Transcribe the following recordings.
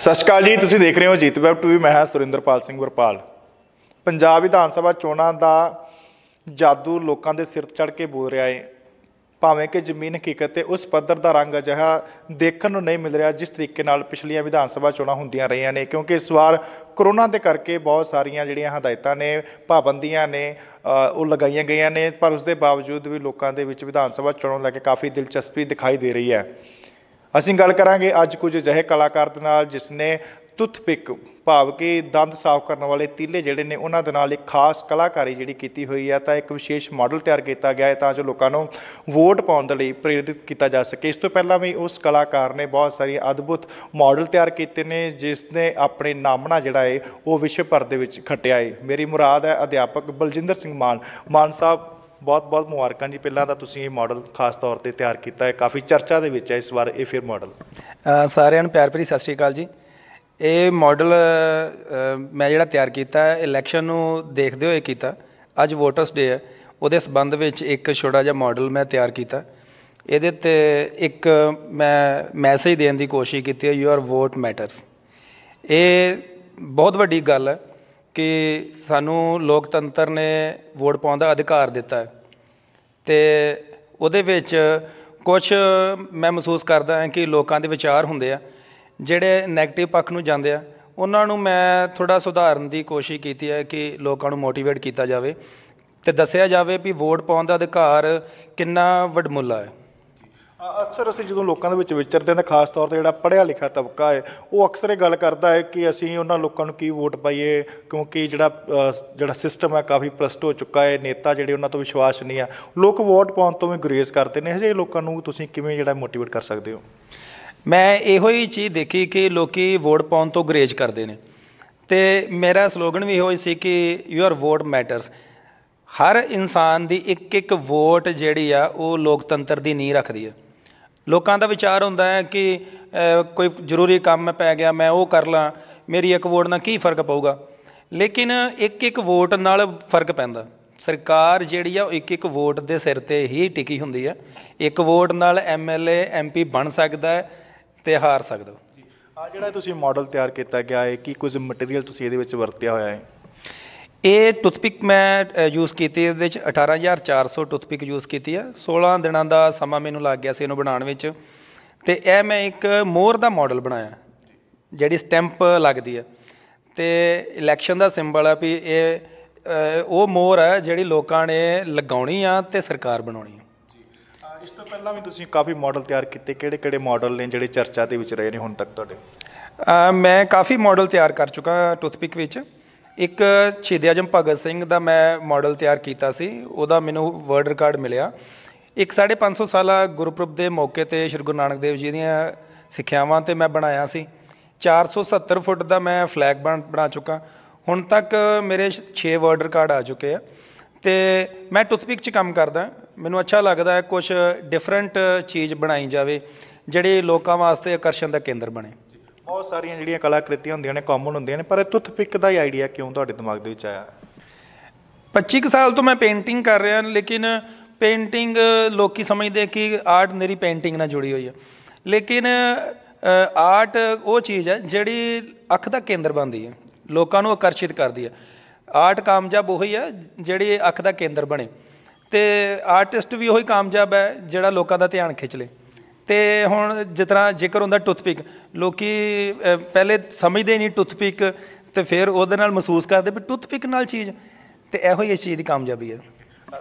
ਸਤਿ ਸ਼੍ਰੀ ਅਕਾਲ ਜੀ ਤੁਸੀਂ ਦੇਖ ਰਹੇ ਹੋ ਜੀਤ ਵੈਬ ਟੀਵੀ ਮੈਂ ਹਾਂ ਸੁਰਿੰਦਰਪਾਲ ਸਿੰਘ ਵਰਪਾਲ ਪੰਜਾਬ ਵਿਧਾਨ ਸਭਾ ਚੋਣਾਂ ਦਾ ਜਾਦੂ ਲੋਕਾਂ ਦੇ ਸਿਰ ਚੜ ਕੇ ਬੋਲ ਰਿਹਾ ਏ ਭਾਵੇਂ ਕਿ ਜ਼ਮੀਨ ਹਕੀਕਤ ਤੇ ਉਸ ਪੱਧਰ ਦਾ ਰੰਗ ਅਜਿਹਾ ਦੇਖਣ ਨੂੰ ਨਹੀਂ ਮਿਲ ਰਿਹਾ ਜਿਸ ਤਰੀਕੇ ਨਾਲ ਪਿਛਲੀਆਂ ਵਿਧਾਨ ਸਭਾ ਚੋਣਾਂ ਹੁੰਦੀਆਂ ਰਹੀਆਂ ਨੇ ਕਿਉਂਕਿ ਇਸ ਵਾਰ ਕਰੋਨਾ ਦੇ ਕਰਕੇ ਬਹੁਤ ਸਾਰੀਆਂ ਜਿਹੜੀਆਂ ਹਦਾਇਤਾਂ ਨੇ ਪਾਬੰਦੀਆਂ ਨੇ ਉਹ ਲਗਾਈਆਂ ਗਈਆਂ ਨੇ ਪਰ ਉਸ ਦੇ ਬਾਵਜੂਦ ਵੀ ਲੋਕਾਂ ਦੇ ਵਿੱਚ ਵਿਧਾਨ ਸਭਾ ਚੋਣਾਂ ਲੈ ਕੇ ਕਾਫੀ ਦਿਲਚਸਪੀ ਦਿਖਾਈ ਦੇ ਰਹੀ ਹੈ ਅਸੀਂ ਗੱਲ ਕਰਾਂਗੇ ਅੱਜ ਕੁਝ ਅਜਿਹੇ ਕਲਾਕਾਰ ਦੇ ਨਾਲ ਜਿਸ ਨੇ ਟੁੱਥਪਿਕ ਭਾਵ ਕਿ ਦੰਦ ਸਾਫ਼ ਕਰਨ ਵਾਲੇ ਤੀਲੇ ਜਿਹੜੇ ਨੇ ਉਹਨਾਂ ਦੇ ਨਾਲ ਇੱਕ ਖਾਸ ਕਲਾਕਾਰੀ ਜਿਹੜੀ ਕੀਤੀ ਹੋਈ ਹੈ ਤਾਂ ਇੱਕ ਵਿਸ਼ੇਸ਼ ਮਾਡਲ ਤਿਆਰ ਕੀਤਾ ਗਿਆ ਹੈ ਤਾਂ ਜੋ ਲੋਕਾਂ ਨੂੰ ਵੋਟ ਪਾਉਣ ਦੇ ਲਈ ਪ੍ਰੇਰਿਤ ਕੀਤਾ ਜਾ ਸਕੇ ਇਸ ਤੋਂ ਪਹਿਲਾਂ ਵੀ ਉਸ ਕਲਾਕਾਰ ਨੇ ਬਹੁਤ ਸਾਰੀਆਂ ਅਦਭੁਤ ਮਾਡਲ ਤਿਆਰ ਕੀਤੇ ਨੇ ਜਿਸ ਨੇ ਆਪਣੇ ਨਾਮਣਾ ਜਿਹੜਾ ਹੈ ਉਹ ਵਿਸ਼ਵ ਭਰ ਦੇ ਵਿੱਚ ਖਟਿਆ ਹੈ ਮੇਰੀ ਮੁਰਾਦ ਹੈ ਅਧਿਆਪਕ ਬਲਜਿੰਦਰ ਸਿੰਘ ਮਾਨ ਮਾਨ ਸਾਹਿਬ ਬਹੁਤ-ਬਹੁਤ ਮੁਬਾਰਕਾਂ ਜੀ ਪਹਿਲਾਂ ਤਾਂ ਤੁਸੀਂ ਇਹ ਮਾਡਲ ਖਾਸ ਤੌਰ ਤੇ ਤਿਆਰ ਕੀਤਾ ਹੈ ਕਾਫੀ ਚਰਚਾ ਦੇ ਵਿੱਚ ਹੈ ਇਸ ਵਾਰ ਇਹ ਫਿਰ ਮਾਡਲ ਸਾਰਿਆਂ ਨੂੰ ਪਿਆਰ ਭਰੀ ਸਤਿ ਸ਼੍ਰੀ ਅਕਾਲ ਜੀ ਇਹ ਮਾਡਲ ਮੈਂ ਜਿਹੜਾ ਤਿਆਰ ਕੀਤਾ ਹੈ ਇਲੈਕਸ਼ਨ ਨੂੰ ਦੇਖਦੇ ਹੋਏ ਕੀਤਾ ਅੱਜ ਵੋਟਰਸ ਡੇ ਹੈ ਉਹਦੇ ਸਬੰਧ ਵਿੱਚ ਇੱਕ ਛੋਟਾ ਜਿਹਾ ਮਾਡਲ ਮੈਂ ਤਿਆਰ ਕੀਤਾ ਇਹਦੇ ਤੇ ਇੱਕ ਮੈਂ ਮੈਸੇਜ ਦੇਣ ਦੀ ਕੋਸ਼ਿਸ਼ ਕੀਤੀ ਹੈ ਯੂਅਰ ਵੋਟ ਮੈਟਰਸ ਇਹ ਬਹੁਤ ਵੱਡੀ ਗੱਲ ਹੈ ਕਿ ਸਾਨੂੰ ਲੋਕਤੰਤਰ ਨੇ ਵੋਟ ਪਾਉਣ ਦਾ ਅਧਿਕਾਰ ਦਿੱਤਾ ਤੇ ਉਹਦੇ ਵਿੱਚ ਕੁਝ ਮੈਂ ਮਹਿਸੂਸ ਕਰਦਾ ਹਾਂ ਕਿ ਲੋਕਾਂ ਦੇ ਵਿਚਾਰ ਹੁੰਦੇ ਆ ਜਿਹੜੇ 네ਗੇਟਿਵ ਪੱਖ ਨੂੰ ਜਾਂਦੇ ਆ ਉਹਨਾਂ ਨੂੰ ਮੈਂ ਥੋੜਾ ਸੁਧਾਰਨ ਦੀ ਕੋਸ਼ਿਸ਼ ਕੀਤੀ ਹੈ ਕਿ ਲੋਕਾਂ ਨੂੰ ਮੋਟੀਵੇਟ ਕੀਤਾ ਜਾਵੇ ਤੇ ਦੱਸਿਆ ਜਾਵੇ ਵੀ ਵੋਟ ਪਾਉਣ ਦਾ ਅਧਿਕਾਰ ਕਿੰਨਾ ਵੱਡਮੁੱਲਾ ਹੈ ਅਕਸਰ ਅਸੀਂ ਜਦੋਂ ਲੋਕਾਂ ਦੇ ਵਿੱਚ ਵਿਚਰਦੇ ਹਾਂ ਤਾਂ ਖਾਸ ਤੌਰ ਤੇ ਜਿਹੜਾ ਪੜ੍ਹਿਆ ਲਿਖਿਆ ਤਬਕਾ ਹੈ ਉਹ ਅਕਸਰ ਇਹ ਗੱਲ ਕਰਦਾ ਹੈ ਕਿ ਅਸੀਂ ਉਹਨਾਂ ਲੋਕਾਂ ਨੂੰ ਕੀ ਵੋਟ ਪਾਈਏ ਕਿਉਂਕਿ ਜਿਹੜਾ ਜਿਹੜਾ ਸਿਸਟਮ ਹੈ ਕਾਫੀ ਭ੍ਰਸ਼ਟ ਹੋ ਚੁੱਕਾ ਹੈ ਨੇਤਾ ਜਿਹੜੇ ਉਹਨਾਂ ਤੋਂ ਵਿਸ਼ਵਾਸ ਨਹੀਂ ਆ ਲੋਕ ਵੋਟ ਪਾਉਣ ਤੋਂ ਵੀ ਗੁਰੇਜ਼ ਕਰਦੇ ਨੇ ਅਜੇ ਲੋਕਾਂ ਨੂੰ ਤੁਸੀਂ ਕਿਵੇਂ ਜਿਹੜਾ ਮੋਟੀਵੇਟ ਕਰ ਸਕਦੇ ਹੋ ਮੈਂ ਇਹੋ ਹੀ ਚੀਜ਼ ਦੇਖੀ ਕਿ ਲੋਕੀ ਵੋਟ ਪਾਉਣ ਤੋਂ ਗੁਰੇਜ਼ ਕਰਦੇ ਨੇ ਤੇ ਮੇਰਾ ਸਲੋਗਨ ਵੀ ਇਹੋ ਹੀ ਸੀ ਕਿ ਯੂਅਰ ਵੋਟ ਮੈਟਰਸ ਹਰ ਇਨਸਾਨ ਦੀ ਇੱਕ ਇੱਕ ਵੋਟ ਜਿਹੜੀ ਆ ਉਹ ਲੋਕਤੰਤਰ ਦੀ ਨੀਂਹ ਰੱਖਦੀ ਆ ਲੋਕਾਂ ਦਾ ਵਿਚਾਰ ਹੁੰਦਾ ਹੈ ਕਿ ਕੋਈ ਜ਼ਰੂਰੀ ਕੰਮ ਪੈ ਗਿਆ ਮੈਂ ਉਹ ਕਰ ਲਾਂ ਮੇਰੀ ਇੱਕ ਵੋਟ ਨਾਲ ਕੀ ਫਰਕ ਪਊਗਾ ਲੇਕਿਨ ਇੱਕ ਇੱਕ ਵੋਟ ਨਾਲ ਫਰਕ ਪੈਂਦਾ ਸਰਕਾਰ ਜਿਹੜੀ ਆ ਉਹ ਇੱਕ ਇੱਕ ਵੋਟ ਦੇ ਸਿਰ ਤੇ ਹੀ ਟਿਕੀ ਹੁੰਦੀ ਆ ਇੱਕ ਵੋਟ ਨਾਲ ਐਮਐਲਏ ਐਮਪੀ ਬਣ ਸਕਦਾ ਹੈ ਤੇ ਹਾਰ ਸਕਦਾ ਆ ਜਿਹੜਾ ਤੁਸੀਂ ਮਾਡਲ ਤਿਆਰ ਕੀਤਾ ਗਿਆ ਹੈ ਕੀ ਕੁਝ ਮਟੀਰੀਅਲ ਤੁਸੀਂ ਇਹਦੇ ਵਿੱਚ ਵਰਤਿਆ ਹੋਇਆ ਹੈ ਇਹ ਟੁੱਥਪਿਕ ਮੈਂ ਯੂਜ਼ ਕੀਤੀ ਇਹਦੇ ਵਿੱਚ 18400 ਟੁੱਥਪਿਕ ਯੂਜ਼ ਕੀਤੀ ਆ 16 ਦਿਨਾਂ ਦਾ ਸਮਾਂ ਮੈਨੂੰ ਲੱਗ ਗਿਆ ਸੀ ਇਹਨੂੰ ਬਣਾਉਣ ਵਿੱਚ ਤੇ ਇਹ ਮੈਂ ਇੱਕ ਮੋਰ ਦਾ ਮਾਡਲ ਬਣਾਇਆ ਜਿਹੜੀ ਸਟੈਂਪ ਲੱਗਦੀ ਆ ਤੇ ਇਲੈਕਸ਼ਨ ਦਾ ਸਿੰਬਲ ਆ ਵੀ ਇਹ ਉਹ ਮੋਰ ਆ ਜਿਹੜੀ ਲੋਕਾਂ ਨੇ ਲਗਾਉਣੀ ਆ ਤੇ ਸਰਕਾਰ ਬਣਾਉਣੀ ਆ ਇਸ ਤੋਂ ਪਹਿਲਾਂ ਵੀ ਤੁਸੀਂ ਕਾਫੀ ਮਾਡਲ ਤਿਆਰ ਕੀਤੇ ਕਿਹੜੇ ਕਿਹੜੇ ਮਾਡਲ ਨੇ ਜਿਹੜੇ ਚਰਚਾ ਦੇ ਵਿੱਚ ਰਹੇ ਨੇ ਹੁਣ ਤੱਕ ਤੁਹਾਡੇ ਮੈਂ ਕਾਫੀ ਮਾਡਲ ਤਿਆਰ ਕਰ ਚੁੱਕਾ ਟੁੱਥਪਿਕ ਵਿੱਚ ਇੱਕ ਛੇਦੇ ਆਜਮ ਭਗਤ ਸਿੰਘ ਦਾ ਮੈਂ ਮਾਡਲ ਤਿਆਰ ਕੀਤਾ ਸੀ ਉਹਦਾ ਮੈਨੂੰ ਵਰਡ ਰਿਕਾਰਡ ਮਿਲਿਆ ਇੱਕ 550 ਸਾਲਾ ਗੁਰਪੁਰਬ ਦੇ ਮੌਕੇ ਤੇ ਸ਼੍ਰੀ ਗੁਰੂ ਨਾਨਕ ਦੇਵ ਜੀ ਦੀਆਂ ਸਿੱਖਿਆਵਾਂ ਤੇ ਮੈਂ ਬਣਾਇਆ ਸੀ 470 ਫੁੱਟ ਦਾ ਮੈਂ ਫਲੈਗ ਬਣਾ ਚੁੱਕਾ ਹੁਣ ਤੱਕ ਮੇਰੇ 6 ਵਰਡ ਰਿਕਾਰਡ ਆ ਚੁੱਕੇ ਆ ਤੇ ਮੈਂ ਟੁੱਥਪਿਕ 'ਚ ਕੰਮ ਕਰਦਾ ਮੈਨੂੰ ਅੱਛਾ ਲੱਗਦਾ ਹੈ ਕੁਝ ਡਿਫਰੈਂਟ ਚੀਜ਼ ਬਣਾਈ ਜਾਵੇ ਜਿਹੜੇ ਲੋਕਾਂ ਵਾਸਤੇ ਆਕਰਸ਼ਣ ਦਾ ਕੇਂਦਰ ਬਣੇ ਬਹੁਤ ਸਾਰੀਆਂ ਜਿਹੜੀਆਂ ਕਲਾਕ੍ਰਿਤੀਆਂ ਹੁੰਦੀਆਂ ਨੇ ਕਾਮਨ ਹੁੰਦੀਆਂ ਨੇ ਪਰ ਟੁੱਥਪਿਕ ਦਾ ਹੀ ਆਈਡੀਆ ਕਿਉਂ ਤੁਹਾਡੇ ਦਿਮਾਗ ਦੇ ਵਿੱਚ ਆਇਆ 25 ਸਾਲ ਤੋਂ ਮੈਂ ਪੇਂਟਿੰਗ ਕਰ ਰਿਹਾ ਲੇਕਿਨ ਪੇਂਟਿੰਗ ਲੋਕੀ ਸਮਝਦੇ ਕਿ ਆਰਟ ਮੇਰੀ ਪੇਂਟਿੰਗ ਨਾਲ ਜੁੜੀ ਹੋਈ ਹੈ ਲੇਕਿਨ ਆਰਟ ਉਹ ਚੀਜ਼ ਹੈ ਜਿਹੜੀ ਅੱਖ ਦਾ ਕੇਂਦਰ ਬਣਦੀ ਹੈ ਲੋਕਾਂ ਨੂੰ ਆਕਰਸ਼ਿਤ ਕਰਦੀ ਹੈ ਆਰਟ ਕਾਮਯਾਬ ਉਹੀ ਹੈ ਜਿਹੜੀ ਅੱਖ ਦਾ ਕੇਂਦਰ ਬਣੇ ਤੇ ਆਰਟਿਸਟ ਵੀ ਉਹੀ ਕਾਮਯਾਬ ਹੈ ਜਿਹੜਾ ਲੋਕਾਂ ਦਾ ਧਿਆਨ ਖਿੱਚ ਲੇ ਤੇ ਹੁਣ ਜਿਸ ਤਰ੍ਹਾਂ ਜ਼ਿਕਰ ਹੁੰਦਾ ਟੁੱਥਪਿਕ ਲੋਕੀ ਪਹਿਲੇ ਸਮਝਦੇ ਨਹੀਂ ਟੁੱਥਪਿਕ ਤੇ ਫਿਰ ਉਹਦੇ ਨਾਲ ਮਹਿਸੂਸ ਕਰਦੇ ਵੀ ਟੁੱਥਪਿਕ ਨਾਲ ਚੀਜ਼ ਤੇ ਇਹੋ ਹੀ ਇਸ ਚੀਜ਼ ਦੀ ਕਾਮਯਾਬੀ ਹੈ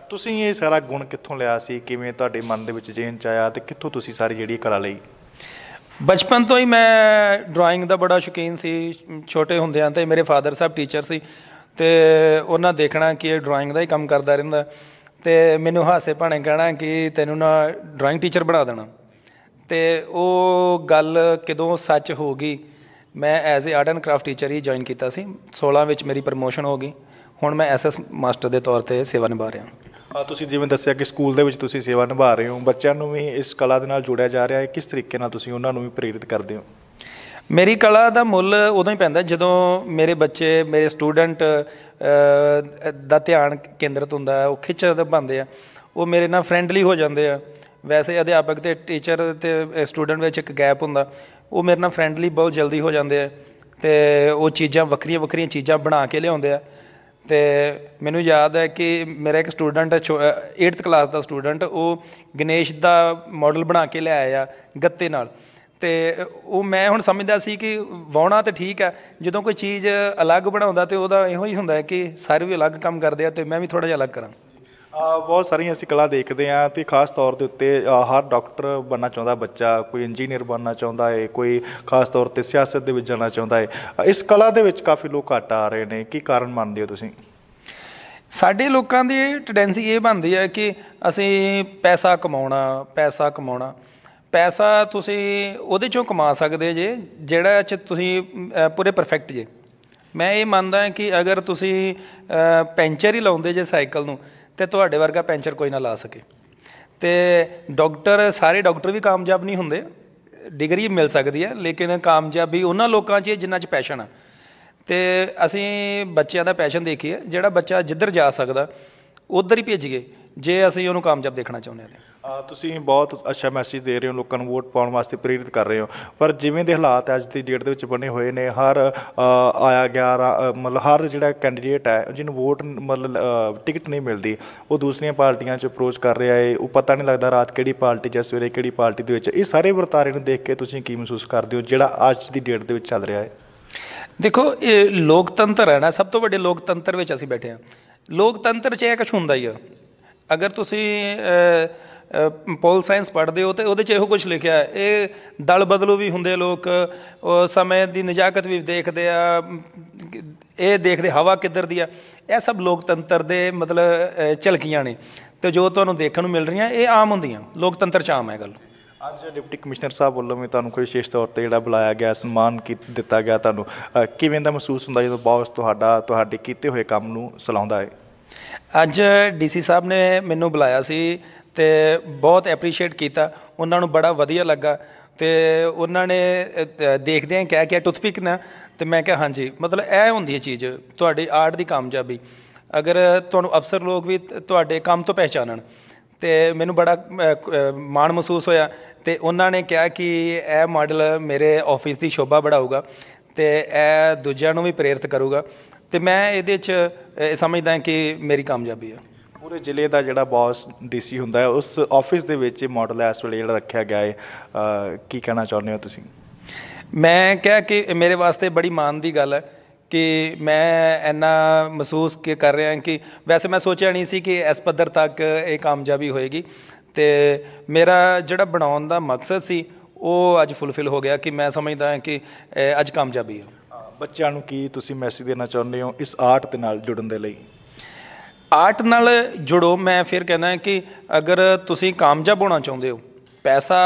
ਤੁਸੀਂ ਇਹ ਸਾਰਾ ਗੁਣ ਕਿੱਥੋਂ ਲਿਆ ਸੀ ਕਿਵੇਂ ਤੁਹਾਡੇ ਮਨ ਦੇ ਵਿੱਚ ਜੇਨ ਚ ਆਇਆ ਤੇ ਕਿੱਥੋਂ ਤੁਸੀਂ ਸਾਰੀ ਜਿਹੜੀ ਕਲਾ ਲਈ ਬਚਪਨ ਤੋਂ ਹੀ ਮੈਂ ਡਰਾਇੰਗ ਦਾ ਬੜਾ ਸ਼ੌਕੀਨ ਸੀ ਛੋਟੇ ਹੁੰਦਿਆਂ ਤੇ ਮੇਰੇ ਫਾਦਰ ਸਾਹਿਬ ਟੀਚਰ ਸੀ ਤੇ ਉਹਨਾਂ ਦੇਖਣਾ ਕਿ ਇਹ ਡਰਾਇੰਗ ਦਾ ਹੀ ਕੰਮ ਕਰਦਾ ਰਹਿੰਦਾ ਤੇ ਮੈਨੂੰ ਹਾਸੇ ਭਾਣੇ ਕਹਿਣਾ ਕਿ ਤੈਨੂੰ ਨਾ ਡਰਾਇੰਗ ਟੀਚਰ ਬਣਾ ਦੇਣਾ ਤੇ ਉਹ ਗੱਲ ਕਦੋਂ ਸੱਚ ਹੋ ਗਈ ਮੈਂ as a art and craft teacher ਹੀ ਜੁਆਇਨ ਕੀਤਾ ਸੀ 16 ਵਿੱਚ ਮੇਰੀ ਪ੍ਰਮੋਸ਼ਨ ਹੋ ਗਈ ਹੁਣ ਮੈਂ ਐਸਐਸ ਮਾਸਟਰ ਦੇ ਤੌਰ ਤੇ ਸੇਵਾ ਨਿਭਾ ਰਿਹਾ ਹਾਂ ਤੁਸੀਂ ਜਿਵੇਂ ਦੱਸਿਆ ਕਿ ਸਕੂਲ ਦੇ ਵਿੱਚ ਤੁਸੀਂ ਸੇਵਾ ਨਿਭਾ ਰਹੇ ਹੋ ਬੱਚਿਆਂ ਨੂੰ ਵੀ ਇਸ ਕਲਾ ਦੇ ਨਾਲ ਜੋੜਿਆ ਜਾ ਰਿਹਾ ਹੈ ਕਿਸ ਤਰੀਕੇ ਨਾਲ ਤੁਸੀਂ ਉਹਨਾਂ ਨੂੰ ਵੀ ਪ੍ਰੇਰਿਤ ਕਰਦੇ ਹੋ ਮੇਰੀ ਕਲਾ ਦਾ ਮੁੱਲ ਉਦੋਂ ਹੀ ਪੈਂਦਾ ਜਦੋਂ ਮੇਰੇ ਬੱਚੇ ਮੇਰੇ ਸਟੂਡੈਂਟ ਦਾ ਧਿਆਨ ਕੇਂਦਰਿਤ ਹੁੰਦਾ ਹੈ ਉਹ ਖਿੱਚ ਬੰਦੇ ਆ ਉਹ ਮੇਰੇ ਨਾਲ ਫ੍ਰੈਂਡਲੀ ਹੋ ਜਾਂਦੇ ਆ ਵੈਸੇ ਅਧਿਆਪਕ ਤੇ ਟੀਚਰ ਤੇ ਸਟੂਡੈਂਟ ਵਿੱਚ ਇੱਕ ਗੈਪ ਹੁੰਦਾ ਉਹ ਮੇਰੇ ਨਾਲ ਫਰੈਂਡਲੀ ਬਹੁਤ ਜਲਦੀ ਹੋ ਜਾਂਦੇ ਆ ਤੇ ਉਹ ਚੀਜ਼ਾਂ ਵੱਖਰੀਆਂ ਵੱਖਰੀਆਂ ਚੀਜ਼ਾਂ ਬਣਾ ਕੇ ਲਿਆਉਂਦੇ ਆ ਤੇ ਮੈਨੂੰ ਯਾਦ ਹੈ ਕਿ ਮੇਰਾ ਇੱਕ ਸਟੂਡੈਂਟ 8th ਕਲਾਸ ਦਾ ਸਟੂਡੈਂਟ ਉਹ ਗਣੇਸ਼ ਦਾ ਮਾਡਲ ਬਣਾ ਕੇ ਲਿਆਇਆ ਆ ਗੱਤੇ ਨਾਲ ਤੇ ਉਹ ਮੈਂ ਹੁਣ ਸਮਝਦਾ ਸੀ ਕਿ ਵਾਉਣਾ ਤਾਂ ਠੀਕ ਹੈ ਜਦੋਂ ਕੋਈ ਚੀਜ਼ ਅਲੱਗ ਬਣਾਉਂਦਾ ਤੇ ਉਹਦਾ ਇਹੋ ਹੀ ਹੁੰਦਾ ਕਿ ਸਾਰੇ ਵੀ ਅਲੱਗ ਕੰਮ ਕਰਦੇ ਆ ਤੇ ਮੈਂ ਵੀ ਥੋੜਾ ਜਿਹਾ ਅਲੱਗ ਕਰਾਂ ਬਹੁਤ ਸਾਰੀਆਂ ਅਸੀਂ ਕਲਾ ਦੇਖਦੇ ਆ ਤੇ ਖਾਸ ਤੌਰ ਦੇ ਉੱਤੇ ਹਰ ਡਾਕਟਰ ਬਣਨਾ ਚਾਹੁੰਦਾ ਬੱਚਾ ਕੋਈ ਇੰਜੀਨੀਅਰ ਬਣਨਾ ਚਾਹੁੰਦਾ ਹੈ ਕੋਈ ਖਾਸ ਤੌਰ ਤੇ ਸਿਆਸਤ ਦੇ ਵਿੱਚ ਜਾਣਾ ਚਾਹੁੰਦਾ ਹੈ ਇਸ ਕਲਾ ਦੇ ਵਿੱਚ ਕਾਫੀ ਲੋਕ ਘਟ ਆ ਰਹੇ ਨੇ ਕੀ ਕਾਰਨ ਮੰਨਦੇ ਹੋ ਤੁਸੀਂ ਸਾਡੇ ਲੋਕਾਂ ਦੀ ਟੈਂਡੈਂਸੀ ਇਹ ਬਣਦੀ ਹੈ ਕਿ ਅਸੀਂ ਪੈਸਾ ਕਮਾਉਣਾ ਪੈਸਾ ਕਮਾਉਣਾ ਪੈਸਾ ਤੁਸੀਂ ਉਹਦੇ ਚੋਂ ਕਮਾ ਸਕਦੇ ਜੇ ਜਿਹੜਾ ਚ ਤੁਸੀਂ ਪੂਰੇ ਪਰਫੈਕਟ ਜੇ ਮੈਂ ਇਹ ਮੰਨਦਾ ਕਿ ਅਗਰ ਤੁਸੀਂ ਪੈਂਚਰ ਹੀ ਲਾਉਂਦੇ ਜੇ ਸਾਈਕਲ ਨੂੰ ਤੇ ਤੁਹਾਡੇ ਵਰਗਾ ਪੈਂਚਰ ਕੋਈ ਨਾ ਲਾ ਸਕੇ ਤੇ ਡਾਕਟਰ ਸਾਰੇ ਡਾਕਟਰ ਵੀ ਕਾਮਯਾਬ ਨਹੀਂ ਹੁੰਦੇ ਡਿਗਰੀ ਮਿਲ ਸਕਦੀ ਹੈ ਲੇਕਿਨ ਕਾਮਯਾਬੀ ਉਹਨਾਂ ਲੋਕਾਂ 'ਚ ਜਿਨ੍ਹਾਂ 'ਚ ਪੈਸ਼ਨ ਆ ਤੇ ਅਸੀਂ ਬੱਚਿਆਂ ਦਾ ਪੈਸ਼ਨ ਦੇਖੀਏ ਜਿਹੜਾ ਬੱਚਾ ਜਿੱਧਰ ਜਾ ਸਕਦਾ ਉਧਰ ਹੀ ਭੇਜੀਏ ਜੇ ਅਸੀਂ ਉਹਨੂੰ ਕਾਮਯਾਬ ਦੇਖਣਾ ਚਾਹੁੰਦੇ ਹਾਂ ਤੁਸੀਂ ਬਹੁਤ ਅੱਛਾ ਮੈਸੇਜ ਦੇ ਰਹੇ ਹੋ ਲੋਕਾਂ ਨੂੰ ਵੋਟ ਪਾਉਣ ਵਾਸਤੇ ਪ੍ਰੇਰਿਤ ਕਰ ਰਹੇ ਹੋ ਪਰ ਜਿਵੇਂ ਦੇ ਹਾਲਾਤ ਅੱਜ ਦੀ ਡੇਟ ਦੇ ਵਿੱਚ ਬਣੇ ਹੋਏ ਨੇ ਹਰ ਆਇਆ ਗਿਆ ਮਤਲਬ ਹਰ ਜਿਹੜਾ ਕੈਂਡੀਡੇਟ ਹੈ ਜਿਹਨੂੰ ਵੋਟ ਮਤਲਬ ਟਿਕਟ ਨਹੀਂ ਮਿਲਦੀ ਉਹ ਦੂਸਰੀਆਂ ਪਾਰਟੀਆਂ 'ਚ ਅਪਰੋਚ ਕਰ ਰਿਹਾ ਏ ਉਹ ਪਤਾ ਨਹੀਂ ਲੱਗਦਾ ਰਾਤ ਕਿਹੜੀ ਪਾਰਟੀ 'ਚ ਸਵੇਰੇ ਕਿਹੜੀ ਪਾਰਟੀ ਦੇ ਵਿੱਚ ਇਹ ਸਾਰੇ ਵਰਤਾਰੇ ਨੂੰ ਦੇਖ ਕੇ ਤੁਸੀਂ ਕੀ ਮਹਿਸੂਸ ਕਰਦੇ ਹੋ ਜਿਹੜਾ ਅੱਜ ਦੀ ਡੇਟ ਦੇ ਵਿੱਚ ਚੱਲ ਰਿਹਾ ਹੈ ਦੇਖੋ ਇਹ ਲੋਕਤੰਤਰ ਹੈ ਨਾ ਸਭ ਤੋਂ ਵੱਡੇ ਲੋਕਤੰਤਰ ਵਿੱਚ ਅਸੀਂ ਬੈਠੇ ਹਾਂ ਲੋਕਤੰਤਰ 'ਚ ਇਹ ਕੁਝ ਹੁੰਦਾ ਹੀ ਆ ਅਗਰ ਤੁਸੀਂ ਪੋਲ ਸਾਇੰਸ ਪੜ੍ਹਦੇ ਹੋ ਤੇ ਉਹਦੇ 'ਚ ਇਹੋ ਕੁਝ ਲਿਖਿਆ ਹੈ ਇਹ ਦਲ ਬਦਲੂ ਵੀ ਹੁੰਦੇ ਲੋਕ ਸਮੇਂ ਦੀ ਨਜਾਕਤ ਵੀ ਦੇਖਦੇ ਆ ਇਹ ਦੇਖਦੇ ਹਵਾ ਕਿੱਧਰ ਦੀ ਆ ਇਹ ਸਭ ਲੋਕਤੰਤਰ ਦੇ ਮਤਲਬ ਝਲਕੀਆਂ ਨੇ ਤੇ ਜੋ ਤੁਹਾਨੂੰ ਦੇਖਣ ਨੂੰ ਮਿਲ ਰਹੀਆਂ ਇਹ ਆਮ ਹੁੰਦੀਆਂ ਲੋਕਤੰਤਰ 'ਚ ਆਮ ਹੈ ਗੱਲ ਅੱਜ ਡਿਪਟੀ ਕਮਿਸ਼ਨਰ ਸਾਹਿਬ ਵੱਲੋਂ ਵੀ ਤੁਹਾਨੂੰ ਕੋਈ ਵਿਸ਼ੇਸ਼ ਤੌਰ ਤੇ ਜਿਹੜਾ ਬੁਲਾਇਆ ਗਿਆ ਸਨਮਾਨ ਕੀਤਾ ਦਿੱਤਾ ਗਿਆ ਤੁਹਾਨੂੰ ਕਿਵੇਂ ਦਾ ਮਹਿਸੂਸ ਹੁੰਦਾ ਜਦੋਂ ਬੌਸ ਤੁਹਾਡਾ ਤੁਹਾਡੇ ਕੀਤੇ ਹੋਏ ਕੰਮ ਨੂੰ ਸਲਾਉਂਦਾ ਹੈ ਅੱਜ ਡੀਸੀ ਸਾਹਿਬ ਨੇ ਮੈਨੂੰ ਬੁਲਾਇਆ ਸੀ ਤੇ ਬਹੁਤ ਐਪਰੀਸ਼ੀਏਟ ਕੀਤਾ ਉਹਨਾਂ ਨੂੰ ਬੜਾ ਵਧੀਆ ਲੱਗਾ ਤੇ ਉਹਨਾਂ ਨੇ ਦੇਖਦੇ ਆ ਕਹਿ ਕੇ ਟੁੱਥਪਿਕ ਨਾ ਤੇ ਮੈਂ ਕਿਹਾ ਹਾਂਜੀ ਮਤਲਬ ਇਹ ਹੁੰਦੀ ਹੈ ਚੀਜ਼ ਤੁਹਾਡੇ ਆਰਟ ਦੀ ਕਾਮਯਾਬੀ ਅਗਰ ਤੁਹਾਨੂੰ ਅਫਸਰ ਲੋਕ ਵੀ ਤੁਹਾਡੇ ਕੰਮ ਤੋਂ ਪਹਿਚਾਨਣ ਤੇ ਮੈਨੂੰ ਬੜਾ ਮਾਣ ਮਹਿਸੂਸ ਹੋਇਆ ਤੇ ਉਹਨਾਂ ਨੇ ਕਿਹਾ ਕਿ ਇਹ ਮਾਡਲ ਮੇਰੇ ਆਫਿਸ ਦੀ ਸ਼ੋਭਾ ਬੜਾਊਗਾ ਤੇ ਇਹ ਦੂਜਿਆਂ ਨੂੰ ਵੀ ਪ੍ਰੇਰਿਤ ਕਰੂਗਾ ਤੇ ਮੈਂ ਇਹਦੇ 'ਚ ਸਮਝਦਾ ਕਿ ਮੇਰੀ ਕਾਮਯਾਬੀ ਆ ਪੂਰੇ ਜ਼ਿਲ੍ਹੇ ਦਾ ਜਿਹੜਾ ਬੌਸ ਡੀਸੀ ਹੁੰਦਾ ਹੈ ਉਸ ਆਫਿਸ ਦੇ ਵਿੱਚ ਇਹ ਮਾਡਲ ਐਸ ਵੇਲੇ ਜਿਹੜਾ ਰੱਖਿਆ ਗਿਆ ਹੈ ਕੀ ਕਹਿਣਾ ਚਾਹੁੰਦੇ ਹੋ ਤੁਸੀਂ ਮੈਂ ਕਹਿ ਕਿ ਮੇਰੇ ਵਾਸਤੇ ਬੜੀ ਮਾਣ ਦੀ ਗੱਲ ਹੈ ਕਿ ਮੈਂ ਇੰਨਾ ਮਹਿਸੂਸ ਕਰ ਰਿਹਾ ਕਿ ਵੈਸੇ ਮੈਂ ਸੋਚਿਆ ਨਹੀਂ ਸੀ ਕਿ ਇਸ ਪੱਧਰ ਤੱਕ ਇਹ ਕਾਮਯਾਬੀ ਹੋਏਗੀ ਤੇ ਮੇਰਾ ਜਿਹੜਾ ਬਣਾਉਣ ਦਾ ਮਕਸਦ ਸੀ ਉਹ ਅੱਜ ਫੁੱਲਫਿਲ ਹੋ ਗਿਆ ਕਿ ਮੈਂ ਸਮਝਦਾ ਹਾਂ ਕਿ ਅੱਜ ਕਾਮਯਾਬੀ ਹੈ ਬੱਚਿਆਂ ਨੂੰ ਕੀ ਤੁਸੀਂ ਮੈਸੇਜ ਦੇਣਾ ਚਾਹੁੰਦੇ ਹੋ ਇਸ ਆਰਟ ਦੇ ਨਾਲ ਜੁੜਨ ਦੇ ਲਈ ਆਰਟ ਨਾਲ ਜੁੜੋ ਮੈਂ ਫਿਰ ਕਹਿੰਦਾ ਕਿ ਅਗਰ ਤੁਸੀਂ ਕਾਮਯਾਬ ਹੋਣਾ ਚਾਹੁੰਦੇ ਹੋ ਪੈਸਾ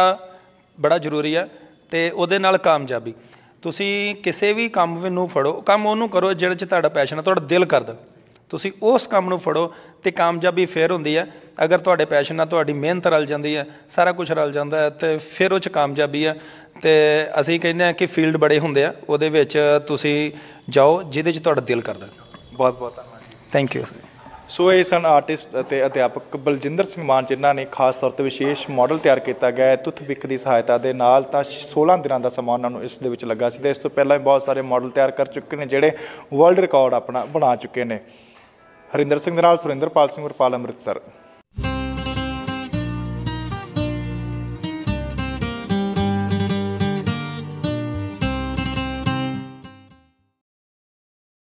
ਬੜਾ ਜ਼ਰੂਰੀ ਹੈ ਤੇ ਉਹਦੇ ਨਾਲ ਕਾਮਯਾਬੀ ਤੁਸੀਂ ਕਿਸੇ ਵੀ ਕੰਮ ਨੂੰ ਫੜੋ ਕੰਮ ਉਹਨੂੰ ਕਰੋ ਜਿਹੜੇ 'ਚ ਤੁਹਾਡਾ ਪੈਸ਼ਨ ਹੈ ਤੁਹਾਡਾ ਦਿਲ ਕਰਦਾ ਤੁਸੀਂ ਉਸ ਕੰਮ ਨੂੰ ਫੜੋ ਤੇ ਕਾਮਯਾਬੀ ਫੇਰ ਹੁੰਦੀ ਹੈ ਅਗਰ ਤੁਹਾਡੇ ਪੈਸ਼ਨ ਨਾਲ ਤੁਹਾਡੀ ਮਿਹਨਤ ਰਲ ਜਾਂਦੀ ਹੈ ਸਾਰਾ ਕੁਝ ਰਲ ਜਾਂਦਾ ਹੈ ਤੇ ਫਿਰ ਉਹ ਚ ਕਾਮਯਾਬੀ ਹੈ ਤੇ ਅਸੀਂ ਕਹਿੰਦੇ ਆ ਕਿ ਫੀਲਡ ਬੜੇ ਹੁੰਦੇ ਆ ਉਹਦੇ ਵਿੱਚ ਤੁਸੀਂ ਜਾਓ ਜਿਹਦੇ 'ਚ ਤੁਹਾਡਾ ਦਿਲ ਕਰਦਾ ਬਹੁਤ ਬਹੁਤ ਧੰਨਵਾਦ ਥੈਂਕ ਯੂ ਸੋ ਇਹ ਸਨ ਆਰਟਿਸਟ ਅਤੇ ਅਧਿਆਪਕ ਬਲਜਿੰਦਰ ਸਿੰਘ ਮਾਨ ਜਿਨ੍ਹਾਂ ਨੇ ਖਾਸ ਤੌਰ ਤੇ ਵਿਸ਼ੇਸ਼ ਮਾਡਲ ਤਿਆਰ ਕੀਤਾ ਗਿਆ ਹੈ ਤੁਥਬਿਕ ਦੀ ਸਹਾਇਤਾ ਦੇ ਨਾਲ ਤਾਂ 16 ਦਿਨਾਂ ਦਾ ਸਮਾਂ ਉਹਨਾਂ ਨੂੰ ਇਸ ਦੇ ਵਿੱਚ ਲੱਗਾ ਸੀ ਤੇ ਇਸ ਤੋਂ ਪਹਿਲਾਂ ਵੀ ਬਹੁਤ ਸਾਰੇ ਮਾਡਲ ਤਿਆਰ ਕਰ ਚੁੱਕੇ ਨੇ ਜਿਹੜੇ ਵਰਲਡ ਰਿਕਾਰਡ ਆਪਣਾ ਬਣਾ ਚੁੱਕੇ ਨੇ ਹਰਿੰਦਰ ਸਿੰਘ ਦੇ ਨਾਲ ਸੁਰਿੰਦਰਪਾਲ ਸਿੰਘ ਵਰਪਾਲ ਅੰਮ੍ਰਿਤਸਰ